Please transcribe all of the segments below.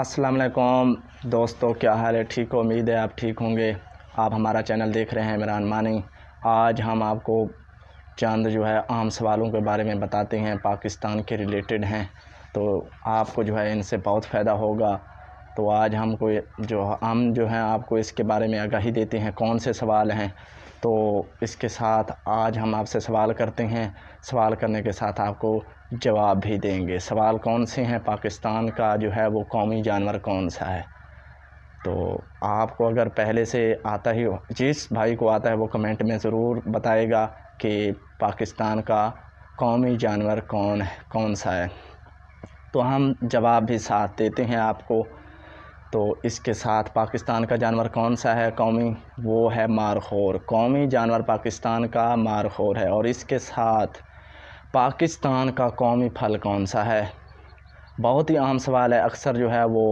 अस्सलाम वालेकुम दोस्तों क्या हाल है ठीक हो उम्मीद है आप ठीक होंगे आप हमारा चैनल देख रहे हैं इमरान मानी आज हम आपको चंद जो है आम सवालों के बारे में बताते हैं पाकिस्तान के रिलेटेड हैं तो आपको जो है इनसे बहुत फ़ायदा होगा तो आज हमको जो हम जो हैं आपको इसके बारे में आगाही देते हैं कौन से सवाल हैं तो इसके साथ आज हम आपसे सवाल करते हैं सवाल करने के साथ आपको जवाब भी देंगे सवाल कौन से हैं पाकिस्तान का जो है वो कौमी जानवर कौन सा है तो आपको अगर पहले से आता ही हो जिस भाई को आता है वो कमेंट में ज़रूर बताएगा कि पाकिस्तान का कौमी जानवर कौन है कौन सा है तो हम जवाब भी साथ देते हैं आपको तो इसके साथ पाकिस्तान का जानवर कौन सा है कौमी वो है मारखोर कौमी जानवर पाकिस्तान का मारखोर है और इसके साथ पाकिस्तान का कौमी फल कौन सा है बहुत ही आम सवाल है अक्सर जो है वो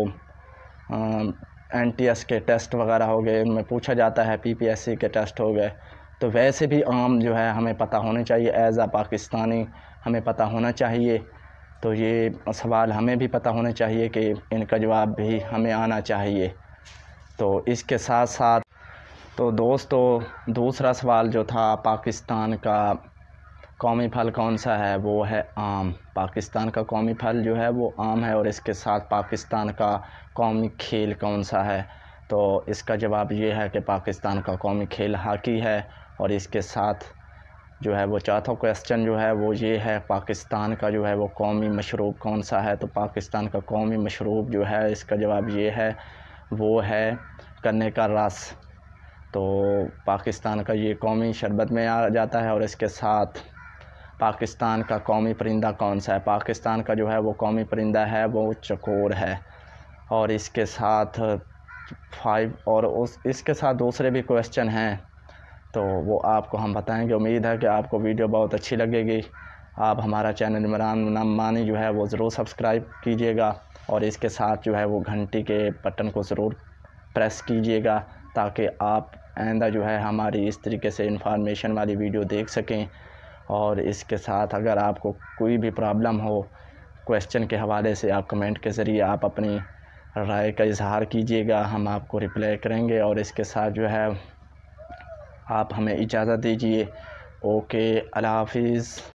एन टी एस के टेस्ट वगैरह हो गए उनमें पूछा जाता है पी पी एस सी के टेस्ट हो गए तो वैसे भी आम जो है हमें पता होने चाहिए एज़ आ पाकिस्तानी हमें पता होना चाहिए तो ये सवाल हमें भी पता होना चाहिए कि इनका जवाब भी हमें आना चाहिए तो इसके साथ साथ तो दोस्तों दूसरा सवाल जो था पाकिस्तान का कौमी फल कौन सा है वो है आम पाकिस्तान का कौमी फल जो है वो आम है और इसके साथ पाकिस्तान का कौमी खेल कौन सा है तो इसका जवाब ये है कि पाकिस्तान का कौमी खेल हॉकी है और इसके साथ जो है वो चौथा क्वेश्चन जो है वो ये है पाकिस्तान का जो है वो कौमी मशरूब कौन सा है तो पाकिस्तान का कौमी मशरूब जो है इसका जवाब ये है वो है गन्ने का रस तो पाकिस्तान का ये कौमी शरबत में आ जाता है और इसके साथ पाकिस्तान का कौमी परिंदा कौन सा है पाकिस्तान का जो है वो कौमी परिंदा है वो चकोर है और इसके साथ फाइव और उस इसके साथ दूसरे भी क्वेश्चन हैं तो वो आपको हम बताएंगे उम्मीद है कि आपको वीडियो बहुत अच्छी लगेगी आप हमारा चैनल इमरान मानी जो है वो ज़रूर सब्सक्राइब कीजिएगा और इसके साथ जो है वो घंटी के बटन को ज़रूर प्रेस कीजिएगा ताकि आप आइंदा जो है हमारी इस तरीके से इंफॉर्मेशन वाली वीडियो देख सकें और इसके साथ अगर आपको कोई भी प्रॉब्लम हो क्वेश्चन के हवाले से आप कमेंट के ज़रिए आप अपनी राय का इजहार कीजिएगा हम आपको रिप्लाई करेंगे और इसके साथ जो है आप हमें इजाज़त दीजिए ओके अल्लाह हाफ़िज़